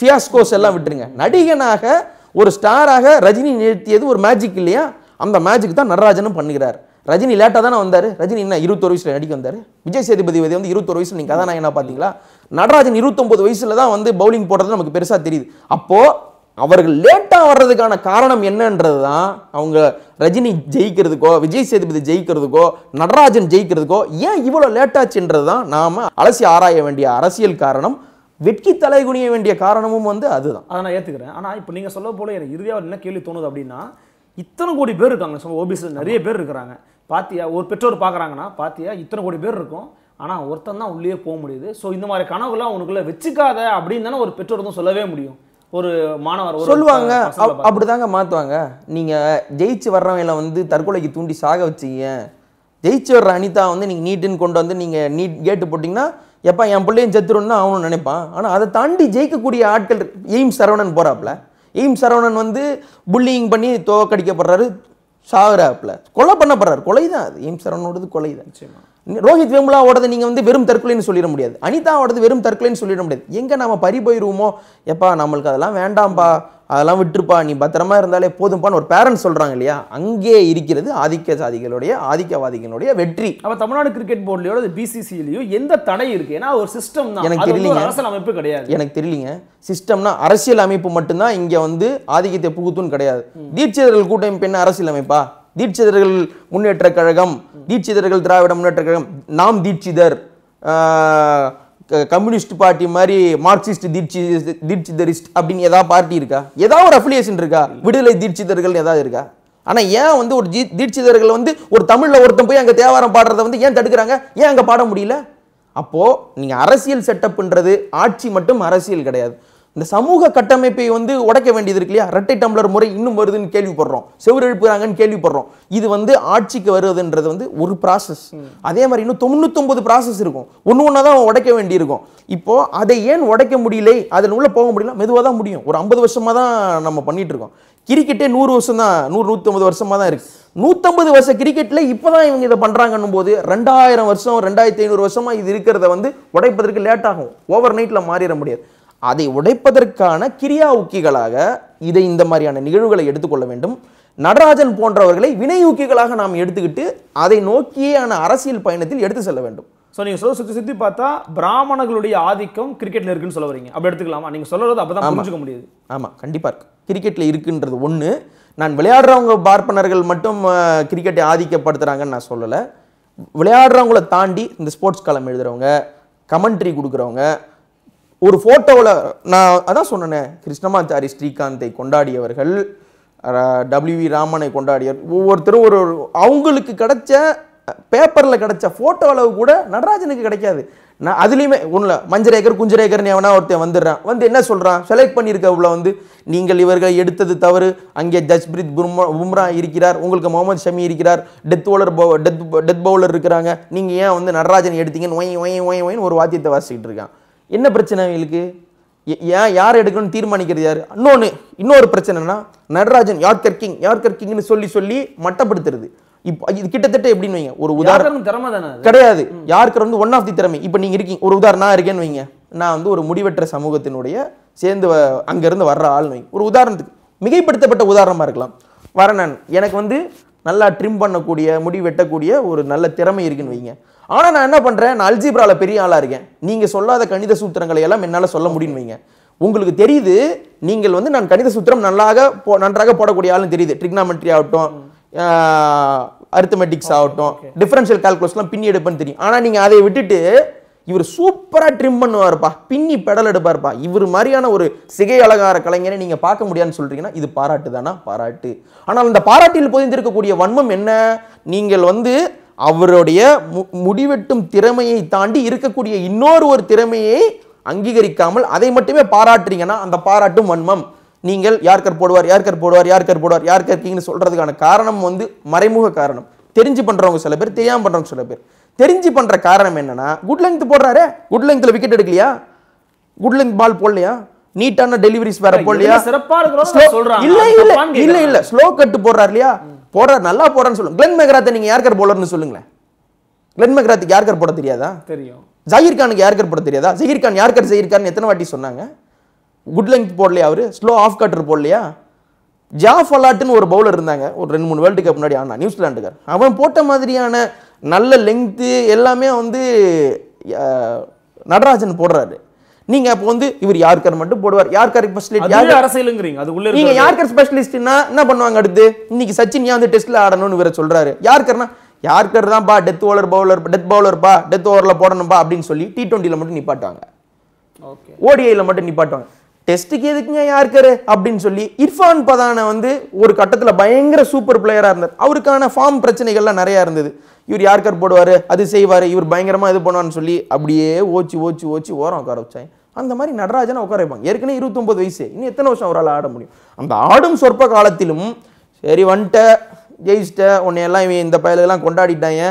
ஃபியாஸ்கோஸ் எல்லாம் விட்டுருங்க நடிகனாக ஒரு ஸ்டாராக ரஜினி நிறுத்தியது ஒரு மேஜிக் இல்லையா அந்த மேஜிக் தான் நடராஜனும் பண்ணுகிறார் ரஜினி லேட்டாக தானே வந்தார் ரஜினி என்ன இருபத்தொரு வயசில் நடிக்க வந்தார் விஜய் சேதுபதி வந்து இருபத்தொரு வயசில் நீங்கள் அதான் என்ன பார்த்தீங்களா நடராஜன் இருபத்தொம்போது வயசில் தான் வந்து பவுலிங் போடுறது நமக்கு பெருசாக தெரியுது அப்போது அவர்கள் லேட்டாக வர்றதுக்கான காரணம் என்னன்றது தான் அவங்க ரஜினி ஜெயிக்கிறதுக்கோ விஜய் சேதுபதி ஜெயிக்கிறதுக்கோ நடராஜன் ஜெயிக்கிறதுக்கோ ஏன் இவ்வளோ லேட்டாச்சுன்றது தான் நாம் அலசி ஆராய வேண்டிய அரசியல் காரணம் வெட்கி தலை குனிய வேண்டிய காரணமும் வந்து அதுதான் அதை நான் ஏற்றுக்கிறேன் ஆனால் இப்போ நீங்கள் சொல்ல போல எனக்கு இறுதியாக என்ன கேள்வி தோணுது அப்படின்னா இத்தனை கோடி பேர் இருக்காங்க ஸோ ஓபிசியில் நிறைய பேர் இருக்கிறாங்க பாத்தியா ஒரு பெற்றோர் பார்க்குறாங்கன்னா பாத்தியா இத்தனை கோடி பேர் இருக்கும் ஆனால் ஒருத்தன் தான் உள்ளே போக முடியுது ஸோ இந்த மாதிரி கனவுலாம் உனக்குள்ள வச்சுக்காத அப்படின்னு தானே ஒரு பெற்றோர் தான் சொல்லவே முடியும் ஒரு மாணவர் சொல்லுவாங்க அப்படிதாங்க மாற்றுவாங்க நீங்கள் ஜெயிச்சு வர்றவங்களை வந்து தற்கொலைக்கு தூண்டி சாக வச்சீங்க ஜெயிச்சு வர்ற அனிதா வந்து நீங்கள் நீட்டுன்னு கொண்டு வந்து நீங்கள் நீட் கேட்டு போட்டிங்கன்னா எப்போ என் பிள்ளையும் செத்துருன்னு அவனும் நினைப்பான் ஆனால் அதை தாண்டி ஜெயிக்கக்கூடிய ஆட்கள் எய்ம் சரவணன் போகிறாப்புல ஈம் சரவணன் வந்து புல்லிங் பண்ணி தோக்கடிக்கப்படுறாரு சாகுறாப்புல கொலை பண்ணப்படுறாரு கொலை தான் அது ஈம் சரவணோடது கொலை தான் ரோஹித் ஓடது நீங்கள் வந்து வெறும் தற்கொலைன்னு சொல்லிட முடியாது அனிதாவோடது வெறும் தற்கொலைன்னு சொல்லிட முடியாது எங்கே நம்ம பறி போயிடுவோமோ எப்பா நம்மளுக்கு அதெல்லாம் வேண்டாம்ப்பா அதெல்லாம் விட்டுருப்பா நீ பத்திரமா இருந்தாலே போதும்ப்பான்னு ஒரு பேரண்ட்ஸ் சொல்கிறாங்க இல்லையா அங்கே இருக்கிறது ஆதிக்க சாதிகளுடைய ஆதிக்கவாதிகளுடைய வெற்றி அப்போ தமிழ்நாடு கிரிக்கெட் போர்ட்லையோ பிசிசிலையோ எந்த தடை இருக்கு ஏன்னா ஒரு சிஸ்டம் தான் எனக்கு தெரியலங்க அரசியல் அமைப்பு கிடையாது எனக்கு தெரியலீங்க சிஸ்டம்னா அரசியல் அமைப்பு மட்டும்தான் இங்கே வந்து ஆதிக்கத்தை புகுத்துன்னு கிடையாது தீட்சிதர்கள் கூட்டமைப்பு என்ன அரசியல் அமைப்பா தீட்சிதர்கள் முன்னேற்ற கழகம் தீட்சிதர்கள் திராவிட முன்னேற்ற கழகம் நாம் தீட்சிதர் கம்யூனிஸ்ட் பார்ட்டி மாதிரி மார்க்சிஸ்ட் தீட்சி தரிஸ்ட் அப்படின்னு ஏதாவது பார்ட்டி இருக்கா ஏதாவது ஒரு அஃபிலியேஷன் இருக்கா விடுதலை தீட்சிதர்கள் ஏதாவது இருக்கா ஆனால் ஏன் வந்து ஒரு ஜீ தீட்சிதர்கள் வந்து ஒரு தமிழில் ஒருத்தன் போய் அங்கே தேவாரம் பாடுறதை வந்து ஏன் தடுக்கிறாங்க ஏன் அங்கே பாட முடியல அப்போது நீங்கள் அரசியல் செட்டப்ன்றது ஆட்சி மட்டும் அரசியல் கிடையாது இந்த சமூக கட்டமைப்பை வந்து உடைக்க வேண்டியது இருக்கு இல்லையா ரெட்டை டம்ளர் முறை இன்னும் வருதுன்னு கேள்விப்படுறோம் செவ்வறு எழுப்புறாங்கன்னு கேள்விப்படுறோம் இது வந்து ஆட்சிக்கு வருதுன்றது வந்து ஒரு ப்ராசஸ் அதே மாதிரி இன்னும் தொண்ணூத்தொம்பது ப்ராசஸ் இருக்கும் ஒன்று ஒன்றா தான் உடைக்க வேண்டியிருக்கும் இப்போ அதை ஏன் உடைக்க முடியலை அதில் உள்ள போக முடியல மெதுவாக தான் முடியும் ஒரு ஐம்பது வருஷமாக தான் நம்ம பண்ணிட்டு இருக்கோம் கிரிக்கெட்டே நூறு வருஷம் தான் நூறு நூற்றம்பது வருஷமாக தான் இருக்குது நூற்றம்பது வருஷம் கிரிக்கெட்டில் இப்போ தான் இவங்க இதை பண்ணுறாங்கன்னும் போது ரெண்டாயிரம் வருஷம் ரெண்டாயிரத்தி ஐநூறு வருஷமாக இது இருக்கிறத வந்து உடைப்பதற்கு லேட் ஆகும் ஓவர் நைட்டில் மாறிட முடியாது அதை உடைப்பதற்கான கிரியா உக்கிகளாக இதை இந்த மாதிரியான நிகழ்வுகளை எடுத்துக்கொள்ள வேண்டும் நடராஜன் போன்றவர்களை வினை ஊக்கிகளாக நாம் எடுத்துக்கிட்டு அதை நோக்கியான அரசியல் பயணத்தில் எடுத்து செல்ல வேண்டும் ஸோ நீங்கள் சொல்ல சுற்றி சுற்றி பார்த்தா பிராமணர்களுடைய ஆதிக்கம் கிரிக்கெட்டில் இருக்குன்னு சொல்ல வரீங்க அப்படி எடுத்துக்கலாமா நீங்கள் சொல்லுறது அப்போ தான் புரிஞ்சுக்க முடியுது ஆமாம் கண்டிப்பாக இருக்கு கிரிக்கெட்டில் இருக்குன்றது ஒன்று நான் விளையாடுறவங்க பார்ப்பனர்கள் மட்டும் கிரிக்கெட்டை ஆதிக்கப்படுத்துகிறாங்கன்னு நான் சொல்லலை விளையாடுறவங்கள தாண்டி இந்த ஸ்போர்ட்ஸ் காலம் எழுதுகிறவங்க கமெண்ட்ரி கொடுக்குறவங்க ஒரு ஃபோட்டோவில் நான் அதான் சொன்னேன் கிருஷ்ணமாச்சாரி ஸ்ரீகாந்தை கொண்டாடியவர்கள் டபிள்யூவி ராமனை கொண்டாடியவர் ஒவ்வொருத்தரும் ஒரு அவங்களுக்கு கிடைச்ச பேப்பரில் கிடைச்ச ஃபோட்டோ அளவு கூட நடராஜனுக்கு கிடைக்காது நான் அதுலேயுமே ஒன்றும் மஞ்சரேகர் குஞ்சரேகர் எவனா ஒருத்தன் வந்துடுறான் வந்து என்ன சொல்கிறான் செலக்ட் பண்ணியிருக்கவுல வந்து நீங்கள் இவர்கள் எடுத்தது தவறு அங்கே ஜஸ்பிரித் பும்ரா பும்ரா இருக்கிறார் உங்களுக்கு முகமது ஷமி இருக்கிறார் டெத் ஓலர் பவு டெத் டெத் பவுலர் இருக்கிறாங்க நீங்கள் ஏன் வந்து நடராஜன் எடுத்தீங்கன்னு ஒய் ஒய் ஒய் ஒயின்னு ஒரு வாத்தியத்தை வாசிக்கிட்டு இருக்கான் என்ன பிரச்சனை அவங்களுக்கு ஏன் யார் எடுக்கணும்னு தீர்மானிக்கிறது யார் இன்னொன்று இன்னொரு பிரச்சனைனா நடராஜன் யார் கிங் யார் கிங்னு சொல்லி சொல்லி மட்டப்படுத்துறது இப்போ இது கிட்டத்தட்ட எப்படின்னு வைங்க ஒரு உதாரணம் திறமை தானே கிடையாது யாருக்கிற வந்து ஒன் ஆஃப் தி திறமை இப்போ நீங்கள் இருக்கீங்க ஒரு உதாரணம் நான் இருக்கேன்னு வைங்க நான் வந்து ஒரு முடிவற்ற சமூகத்தினுடைய சேர்ந்து அங்கேருந்து வர்ற ஆள் வைங்க ஒரு உதாரணத்துக்கு மிகைப்படுத்தப்பட்ட உதாரணமாக இருக்கலாம் வரேன் நான் எனக்கு வந்து நல்லா ட்ரிம் பண்ணக்கூடிய முடி வெட்டக்கூடிய ஒரு நல்ல திறமை இருக்குன்னு வைங்க ஆனால் நான் என்ன பண்ணுறேன் நான் அல்ஜிப்ராவில் பெரிய ஆளாக இருக்கேன் நீங்கள் சொல்லாத கணித சூத்திரங்களை எல்லாம் என்னால் சொல்ல முடியும் வைங்க உங்களுக்கு தெரியுது நீங்கள் வந்து நான் கணித சூத்திரம் நல்லாக போ நன்றாக போடக்கூடிய ஆளுன்னு தெரியுது ட்ரிக்னாமெட்ரி ஆகட்டும் அரித்தமெட்டிக்ஸ் ஆகட்டும் டிஃபரன்ஷியல் கால்குலஸ்லாம் பின்னி எடுப்பேன்னு தெரியும் ஆனால் நீங்கள் அதை விட்டுட்டு இவர் சூப்பராக ட்ரிம் பண்ணுவார்ப்பா பின்னி பெடல் எடுப்பார்ப்பா இவர் மாதிரியான ஒரு சிகை அழகார கலைஞரை நீங்கள் பார்க்க முடியாதுன்னு சொல்கிறீங்கன்னா இது பாராட்டு தானா பாராட்டு ஆனால் அந்த பாராட்டில் பொதிந்திருக்கக்கூடிய வன்மம் என்ன நீங்கள் வந்து அவருடைய முடிவெட்டும் திறமையை தாண்டி இருக்கக்கூடிய இன்னொரு ஒரு திறமையை அங்கீகரிக்காமல் அதை மட்டுமே பாராட்டுறீங்கன்னா அந்த பாராட்டும் வன்மம் நீங்கள் யார்கர் போடுவார் யார்கர் போடுவார் யார்கர் போடுவார் யார் இருக்கீங்கன்னு சொல்றதுக்கான காரணம் வந்து மறைமுக காரணம் தெரிஞ்சு பண்றவங்க சில பேர் தெரியாம பண்றவங்க சில பேர் தெரிஞ்சு பண்ற காரணம் என்னன்னா குட் லெங்க் போடுறாரு குட் லெங்க்ல விக்கெட் எடுக்கலையா குட் லெங்க் பால் போடலையா நீட்டான டெலிவரிஸ் வேற போடலையா சிறப்பா இல்ல இல்ல இல்ல இல்ல ஸ்லோ கட் போடுறாரு இல்லையா போடுறாரு நல்லா போடுறேன்னு சொல்லுங்க கிளென் மெக்ராத்தை நீங்கள் யாருக்கார் போலர்னு சொல்லுங்களேன் கிளென் மெக்ராத்துக்கு யாருக்கார் போட தெரியாதா தெரியும் ஜஹீர் கானுக்கு யாருக்கார் போட தெரியாதா ஜஹீர் கான் யாருக்கார் ஜஹீர் கான் எத்தனை வாட்டி சொன்னாங்க குட் லெங்க் போடலையா அவர் ஸ்லோ ஆஃப் கட்டர் போடலையா ஜாஃப் அலாட்னு ஒரு பவுலர் இருந்தாங்க ஒரு ரெண்டு மூணு வேர்ல்டு கப் முன்னாடி ஆனால் நியூசிலாண்டுக்கார் அவன் போட்ட மாதிரியான நல்ல லெங்க்த்து எல்லாமே வந்து நடராஜன் போடுறாரு நீங்க அப்போ வந்து இவர் யாருக்கார் மட்டும் போடுவார் யாருக்காருக்கு ஸ்பெஷலிஸ்ட் லீட் யார் அரசியலுங்கிறீங்க அது உள்ள நீங்க யாருக்கார் ஸ்பெஷலிஸ்ட்னா என்ன பண்ணுவாங்க அடுத்து இன்னைக்கு சச்சின் ஏன் வந்து டெஸ்ட்ல ஆடணும்னு வேற சொல்றாரு யாருக்கார்னா யாருக்கார் தான்ப்பா death over bowler death bowler பா டெத் ஓவரில் போடணும்பா அப்படின்னு சொல்லி டி ட்வெண்ட்டியில் மட்டும் நிப்பாட்டுவாங்க ஓடிஐயில் மட்டும் நிப்பாட்டுவாங்க டெஸ்ட்டுக்கு எதுக்குங்க யாருக்காரு அப்படின்னு சொல்லி இர்ஃபான் பதான வந்து ஒரு கட்டத்தில் பயங்கர சூப்பர் பிளேயராக இருந்தார் அவருக்கான ஃபார்ம் பிரச்சனைகள்லாம் நிறையா இருந்தது இவர் யாருக்கார் போடுவார் அது செய்வார் இவர் பயங்கரமாக இது பண்ணுவான்னு சொல்லி அப்படியே ஓச்சு ஓச்சு ஓச்சு ஓரம் உட்கார வச்சாங்க அந்த மாதிரி நடராஜனை உட்கார வைப்பாங்க ஏற்கனவே இருபத்தொம்பது வயசு இன்னும் எத்தனை வருஷம் அவரால் ஆட முடியும் அந்த ஆடும் சொற்ப காலத்திலும் சரி வந்துட்ட ஜெயிச்சிட்ட உன்னையெல்லாம் இவன் இந்த பயலெல்லாம் கொண்டாடிட்டாங்க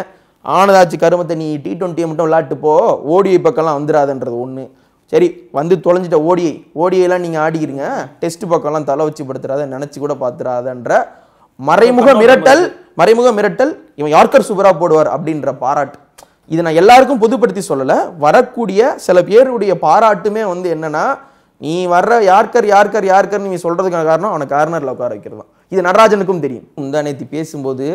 ஆனதாச்சு கருமத்தை நீ டி ட்வெண்ட்டியை மட்டும் விளாட்டு போ ஓடிஐ பக்கம்லாம் வந்துடாதுன்றது ஒன்று சரி வந்து தொலைஞ்சிட்ட ஓடிஐ ஓடிஐலாம் நீங்கள் ஆடிக்கிறீங்க டெஸ்ட் பக்கம்லாம் தலை வச்சு படுத்துறாத நினச்சி கூட பார்த்துறாதன்ற மறைமுக மிரட்டல் மறைமுக மிரட்டல் இவன் யார்கர் சூப்பராக போடுவார் அப்படின்ற பாராட்டு இது நான் எல்லாருக்கும் பொதுப்படுத்தி சொல்லலை வரக்கூடிய சில பேருடைய பாராட்டுமே வந்து என்னென்னா நீ வர்ற யார்கர் யார்கர் யார்கர் நீ சொல்கிறதுக்கான காரணம் அவனை கார்னரில் உட்கார வைக்கிறது தான் இது நடராஜனுக்கும் தெரியும் இந்த நேற்று பேசும்போது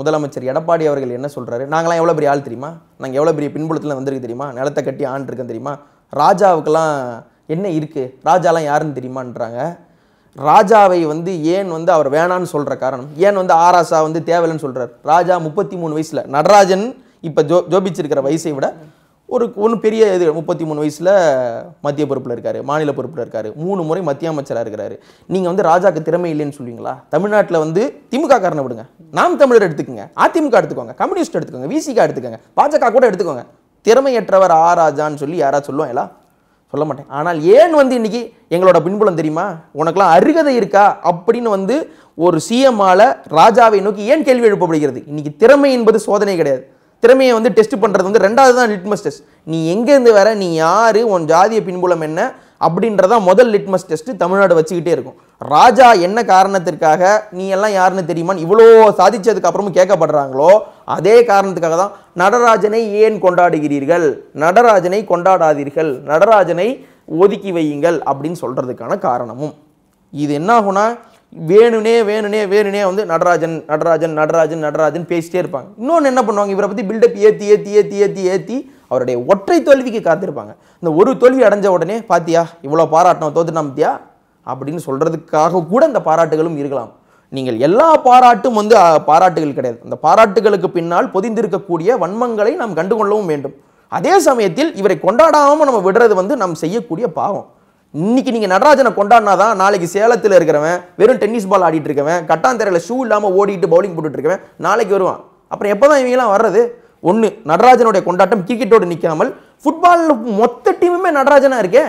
முதலமைச்சர் எடப்பாடி அவர்கள் என்ன சொல்கிறாரு நாங்களாம் எவ்வளோ பெரிய ஆள் தெரியுமா நாங்கள் எவ்வளோ பெரிய பின்புலத்தில் வந்திருக்கு தெரியுமா நிலத்தை கட்டி ஆண்டுருக்கேன் தெரியுமா ராஜாவுக்கெல்லாம் என்ன இருக்குது ராஜாலாம் யாருன்னு தெரியுமான்றாங்க ராஜாவை வந்து ஏன் வந்து அவர் வேணான்னு சொல்கிற காரணம் ஏன் வந்து ஆராசா வந்து தேவையில்லைன்னு சொல்கிறார் ராஜா முப்பத்தி மூணு வயசில் நடராஜன் இப்போ ஜோ ஜோபிச்சிருக்கிற வயசை விட ஒரு ஒன்று பெரிய இது முப்பத்தி மூணு வயசில் மத்திய பொறுப்பில் இருக்கார் மாநில பொறுப்பில் இருக்கார் மூணு முறை மத்திய அமைச்சராக இருக்கிறாரு நீங்கள் வந்து ராஜாக்கு திறமை இல்லைன்னு சொல்லுவீங்களா தமிழ்நாட்டில் வந்து திமுக காரனை விடுங்க நாம் தமிழர் எடுத்துக்கோங்க அதிமுக எடுத்துக்கோங்க கம்யூனிஸ்ட் எடுத்துக்கோங்க விசிகா எடுத்துக்கோங்க பாஜக கூட எடுத்துக்கோங்க திறமையற்றவர் ஆ ராஜான்னு சொல்லி யாராவது சொல்லுவாங்களா சொல்ல மாட்டேன் ஆனால் ஏன் வந்து இன்றைக்கி எங்களோட பின்புலம் தெரியுமா உனக்கெல்லாம் அருகதை இருக்கா அப்படின்னு வந்து ஒரு சிஎம்மால் ராஜாவை நோக்கி ஏன் கேள்வி எழுப்பப்படுகிறது இன்றைக்கி திறமை என்பது சோதனை கிடையாது திறமையை வந்து டெஸ்ட் பண்ணுறது வந்து ரெண்டாவது தான் லிட்மஸ் டெஸ்ட் நீ எங்கேருந்து வர நீ யார் உன் ஜாதிய பின்புலம் என்ன அப்படின்றதா முதல் லிட்மஸ் டெஸ்ட்டு தமிழ்நாடு வச்சுக்கிட்டே இருக்கும் ராஜா என்ன காரணத்திற்காக நீ எல்லாம் யாருன்னு தெரியுமான்னு இவ்வளோ சாதிச்சதுக்கு அப்புறமும் கேட்கப்படுறாங்களோ அதே காரணத்துக்காக தான் நடராஜனை ஏன் கொண்டாடுகிறீர்கள் நடராஜனை கொண்டாடாதீர்கள் நடராஜனை ஒதுக்கி வையுங்கள் அப்படின்னு சொல்கிறதுக்கான காரணமும் இது என்னாகுனா வேணுனே வேணுனே வேணுனே வந்து நடராஜன் நடராஜன் நடராஜன் நடராஜன் பேசிட்டே இருப்பாங்க இன்னொன்று என்ன பண்ணுவாங்க இவரை பற்றி பில்டப் ஏற்றி ஏற்றி ஏற்றி ஏற்றி ஏற்றி அவருடைய ஒற்றை தோல்விக்கு காத்திருப்பாங்க இந்த ஒரு தோல்வி அடைஞ்ச உடனே பாத்தியா இவ்வளோ பாராட்டணும் தோத்துட்டோம் பத்தியா அப்படின்னு சொல்கிறதுக்காக கூட இந்த பாராட்டுகளும் இருக்கலாம் நீங்கள் எல்லா பாராட்டும் வந்து பாராட்டுகள் கிடையாது அந்த பாராட்டுகளுக்கு பின்னால் பொதிந்திருக்கக்கூடிய வன்மங்களை நாம் கண்டுகொள்ளவும் வேண்டும் அதே சமயத்தில் இவரை கொண்டாடாமல் நம்ம விடுறது வந்து நாம் செய்யக்கூடிய பாவம் இன்னைக்கு நீங்கள் நடராஜனை கொண்டாடினா தான் நாளைக்கு சேலத்தில் இருக்கிறவன் வெறும் டென்னிஸ் பால் ஆடிட்டு இருக்கவன் கட்டாந்தரையில் ஷூ இல்லாமல் ஓடிட்டு பவுலிங் போட்டுட்டு இருக்கவன் நாளைக்கு வருவான் அப்புறம் எப்போதான் இவங்கெல்லாம் வர்றது ஒன்று நடராஜனுடைய கொண்டாட்டம் கிரிக்கெட்டோடு நிற்காமல் ஃபுட்பாலில் மொத்த டீமுமே நடராஜனாக இருக்கே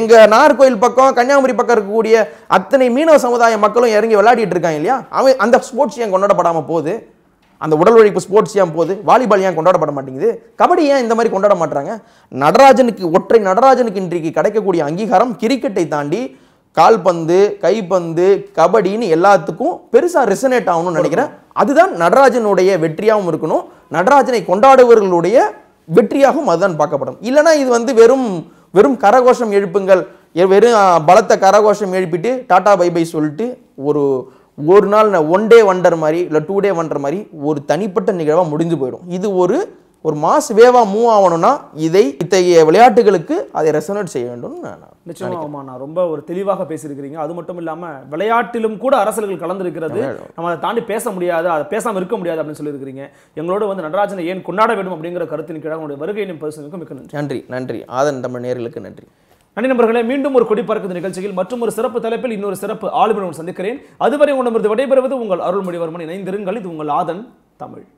எங்கள் நாகர்கோயில் பக்கம் கன்னியாகுமரி பக்கம் இருக்கக்கூடிய அத்தனை மீனவ சமுதாய மக்களும் இறங்கி விளையாடிட்டு இருக்காங்க இல்லையா அவன் அந்த ஸ்போர்ட்ஸ் ஏன் கொண்டாடப்படாமல் போகுது அந்த உடல் உழைப்பு ஸ்போர்ட்ஸ் ஏன் போகுது வாலிபால் ஏன் கொண்டாடப்பட மாட்டேங்குது கபடி ஏன் இந்த மாதிரி கொண்டாட மாட்டுறாங்க நடராஜனுக்கு ஒற்றை நடராஜனுக்கு இன்றைக்கு கிடைக்கக்கூடிய அங்கீகாரம் கிரிக்கெட்டை தாண்டி கால்பந்து கைப்பந்து கபடின்னு எல்லாத்துக்கும் பெருசாக ரெசனேட் ஆகணும்னு நினைக்கிறேன் அதுதான் நடராஜனுடைய வெற்றியாகவும் இருக்கணும் நடராஜனை கொண்டாடுவர்களுடைய வெற்றியாகவும் அதுதான் பார்க்கப்படும் இல்லைனா இது வந்து வெறும் வெறும் கரகோஷம் எழுப்புங்கள் வெறும் பலத்த கரகோஷம் எழுப்பிட்டு டாடா பை பை சொல்லிட்டு ஒரு ஒரு நாள் ஒன் டே வண்டர் மாதிரி இல்லை டூ டே வண்டர் மாதிரி ஒரு தனிப்பட்ட நிகழ்வாக முடிந்து போயிடும் இது ஒரு ஒரு மாஸ் வேவாக மூவ் ஆகணும்னா இதை இத்தகைய விளையாட்டுகளுக்கு அதை ரெசனேட் செய்ய வேண்டும் நிச்சயமாகமா நான் ரொம்ப ஒரு தெளிவாக பேசியிருக்கிறீங்க அது மட்டும் இல்லாமல் விளையாட்டிலும் கூட அரசல்கள் கலந்துருக்கிறது நம்ம அதை தாண்டி பேச முடியாது அதை பேசாமல் இருக்க முடியாது அப்படின்னு சொல்லியிருக்கிறீங்க எங்களோட வந்து நடராஜனை ஏன் கொண்டாட வேண்டும் அப்படிங்கிற கருத்தின் கீழே உங்களுடைய வருகையின் பரிசனுக்கு மிக்க நன்றி நன்றி நன்றி ஆதன் தமிழ் நேர்களுக்கு நன்றி நன்றி நண்பர்களே மீண்டும் ஒரு கொடி பறக்குது நிகழ்ச்சியில் மற்றும் ஒரு சிறப்பு தலைப்பில் இன்னொரு சிறப்பு ஆளுநர் சந்திக்கிறேன் அதுவரை உணர்ந்து விடைபெறுவது உங்கள் அருள்மொழிவர்மன் இணைந்திருங்கள் இது உங்கள் ஆதன் தமிழ்